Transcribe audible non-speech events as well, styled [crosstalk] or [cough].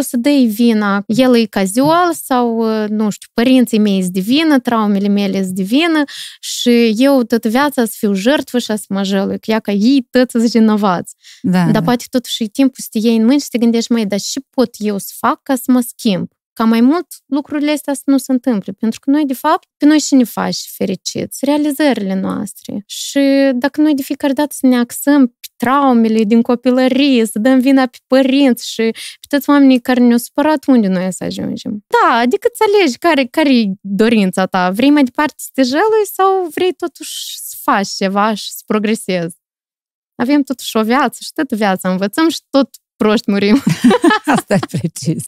simplu să dai vina. El e cazual sau, nu știu, părinții mei sunt divină, traumele mele sunt divină și eu tot viața să fiu jertfă și a smăjelui, că ea ca ei tot sunt vinovați. Da, Dar da. poate totuși e timpul să te iei în mâini și te gândești, mai dar ce pot eu să fac ca să mă schimb? ca mai mult lucrurile astea să nu se întâmple, pentru că noi, de fapt, pe noi și ne faci fericiți, realizările noastre. Și dacă noi de fiecare dată să ne axăm pe traumele din copilărie, să dăm vina pe părinți și pe toți oamenii care ne-au supărat, unde noi să ajungem? Da, adică îți alegi care, care e dorința ta. Vrei mai departe stejelui sau vrei totuși să faci ceva și să progresezi? Avem totuși o viață și tot viața învățăm și tot proști murim. [laughs] Asta e precis.